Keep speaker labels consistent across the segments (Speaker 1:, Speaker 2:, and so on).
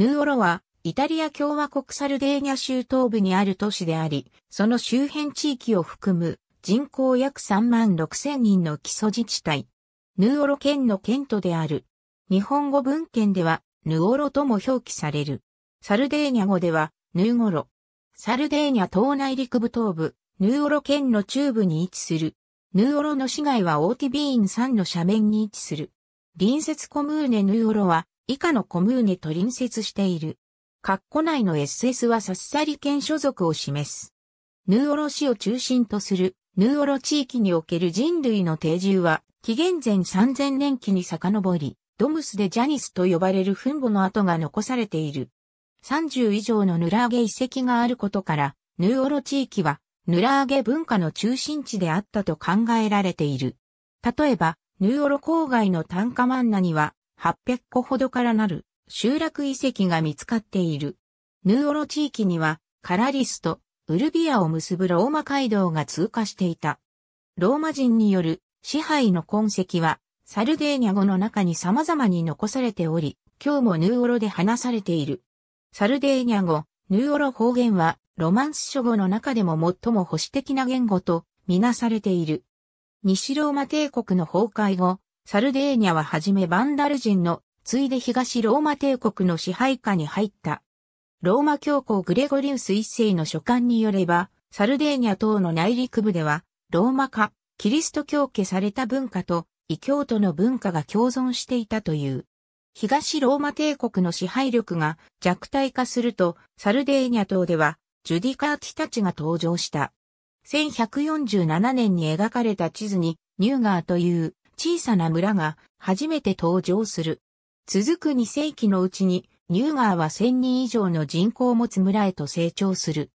Speaker 1: ヌーオロは、イタリア共和国サルデーニャ州東部にある都市であり、その周辺地域を含む人口約3万6千人の基礎自治体。ヌーオロ県の県都である。日本語文献では、ヌーオロとも表記される。サルデーニャ語では、ヌーゴロ。サルデーニャ島内陸部東部、ヌーオロ県の中部に位置する。ヌーオロの市街はオーティビーン山の斜面に位置する。隣接コムーネヌーオロは、以下のコムーネと隣接している。カッコ内の SS はサッサリ県所属を示す。ヌーオロ市を中心とするヌーオロ地域における人類の定住は、紀元前3000年期に遡り、ドムスでジャニスと呼ばれる墳墓の跡が残されている。30以上のヌラーゲ遺跡があることから、ヌーオロ地域は、ヌラーゲ文化の中心地であったと考えられている。例えば、ヌーオロ郊外のタンカマンナには、800個ほどからなる集落遺跡が見つかっている。ヌーオロ地域にはカラリスとウルビアを結ぶローマ街道が通過していた。ローマ人による支配の痕跡はサルデーニャ語の中に様々に残されており、今日もヌーオロで話されている。サルデーニャ語、ヌーオロ方言はロマンス書語の中でも最も保守的な言語とみなされている。西ローマ帝国の崩壊後、サルデーニャははじめバンダル人の、ついで東ローマ帝国の支配下に入った。ローマ教皇グレゴリウス一世の書簡によれば、サルデーニャ等の内陸部では、ローマ化、キリスト教家された文化と、異教徒の文化が共存していたという。東ローマ帝国の支配力が弱体化すると、サルデーニャ島では、ジュディカーティたちが登場した。1147年に描かれた地図に、ニューガーという小さな村が初めて登場する。続く2世紀のうちに、ニューガーは1000人以上の人口を持つ村へと成長する。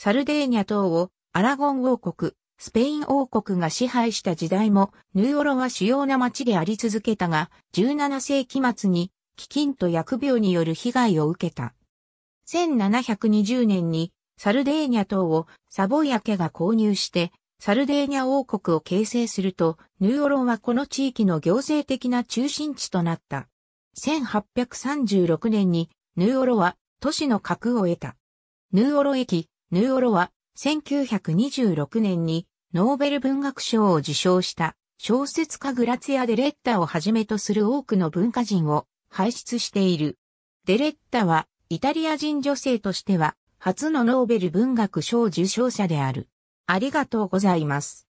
Speaker 1: サルデーニャ島をアラゴン王国、スペイン王国が支配した時代も、ヌーオロは主要な町であり続けたが、17世紀末に、飢饉と疫病による被害を受けた。1720年に、サルデーニャ島をサボイア家が購入して、サルデーニャ王国を形成すると、ヌーオロンはこの地域の行政的な中心地となった。1836年にヌーオロは都市の核を得た。ヌーオロ駅、ヌーオロは1926年にノーベル文学賞を受賞した小説家グラツィア・デレッタをはじめとする多くの文化人を輩出している。デレッタはイタリア人女性としては初のノーベル文学賞受賞者である。ありがとうございます。